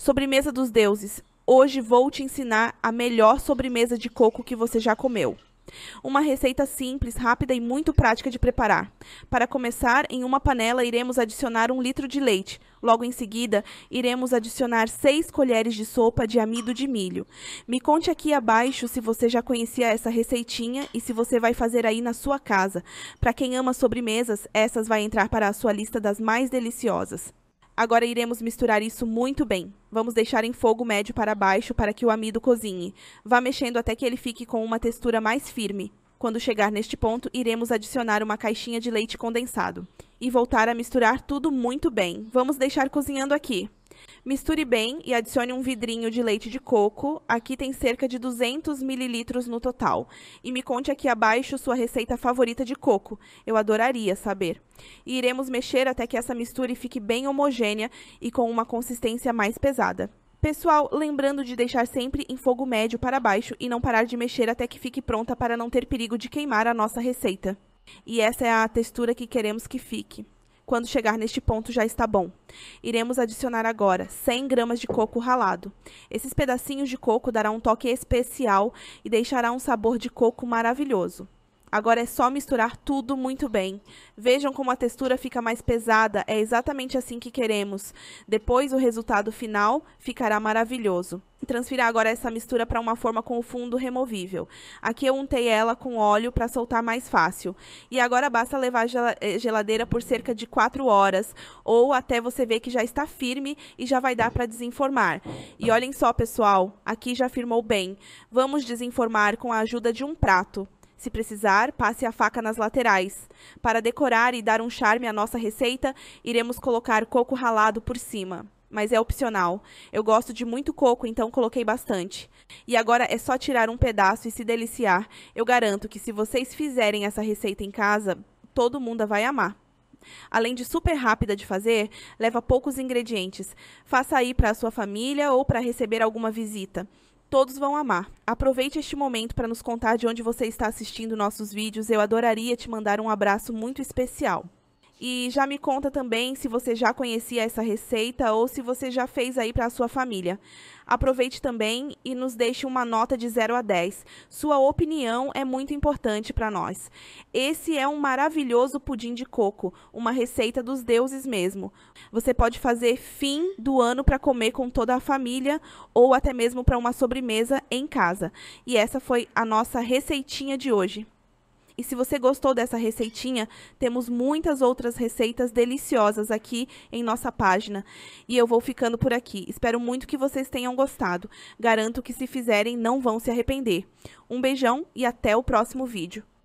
Sobremesa dos deuses. Hoje vou te ensinar a melhor sobremesa de coco que você já comeu. Uma receita simples, rápida e muito prática de preparar. Para começar, em uma panela iremos adicionar um litro de leite. Logo em seguida, iremos adicionar 6 colheres de sopa de amido de milho. Me conte aqui abaixo se você já conhecia essa receitinha e se você vai fazer aí na sua casa. Para quem ama sobremesas, essas vai entrar para a sua lista das mais deliciosas. Agora iremos misturar isso muito bem. Vamos deixar em fogo médio para baixo para que o amido cozinhe. Vá mexendo até que ele fique com uma textura mais firme. Quando chegar neste ponto, iremos adicionar uma caixinha de leite condensado e voltar a misturar tudo muito bem. Vamos deixar cozinhando aqui. Misture bem e adicione um vidrinho de leite de coco. Aqui tem cerca de 200 mililitros no total. E me conte aqui abaixo sua receita favorita de coco. Eu adoraria saber. E iremos mexer até que essa mistura fique bem homogênea e com uma consistência mais pesada. Pessoal, lembrando de deixar sempre em fogo médio para baixo e não parar de mexer até que fique pronta para não ter perigo de queimar a nossa receita. E essa é a textura que queremos que fique. Quando chegar neste ponto já está bom. Iremos adicionar agora 100 gramas de coco ralado. Esses pedacinhos de coco darão um toque especial e deixará um sabor de coco maravilhoso. Agora é só misturar tudo muito bem. Vejam como a textura fica mais pesada, é exatamente assim que queremos. Depois o resultado final ficará maravilhoso. Transfira agora essa mistura para uma forma com o fundo removível. Aqui eu untei ela com óleo para soltar mais fácil. E agora basta levar a eh, geladeira por cerca de 4 horas, ou até você ver que já está firme e já vai dar para desenformar. E olhem só, pessoal, aqui já firmou bem. Vamos desenformar com a ajuda de um prato. Se precisar, passe a faca nas laterais. Para decorar e dar um charme à nossa receita, iremos colocar coco ralado por cima. Mas é opcional. Eu gosto de muito coco, então coloquei bastante. E agora é só tirar um pedaço e se deliciar. Eu garanto que se vocês fizerem essa receita em casa, todo mundo a vai amar. Além de super rápida de fazer, leva poucos ingredientes. Faça aí para a sua família ou para receber alguma visita todos vão amar. Aproveite este momento para nos contar de onde você está assistindo nossos vídeos. Eu adoraria te mandar um abraço muito especial. E já me conta também se você já conhecia essa receita ou se você já fez aí para a sua família. Aproveite também e nos deixe uma nota de 0 a 10. Sua opinião é muito importante para nós. Esse é um maravilhoso pudim de coco, uma receita dos deuses mesmo. Você pode fazer fim do ano para comer com toda a família ou até mesmo para uma sobremesa em casa. E essa foi a nossa receitinha de hoje. E se você gostou dessa receitinha, temos muitas outras receitas deliciosas aqui em nossa página. E eu vou ficando por aqui. Espero muito que vocês tenham gostado. Garanto que se fizerem, não vão se arrepender. Um beijão e até o próximo vídeo.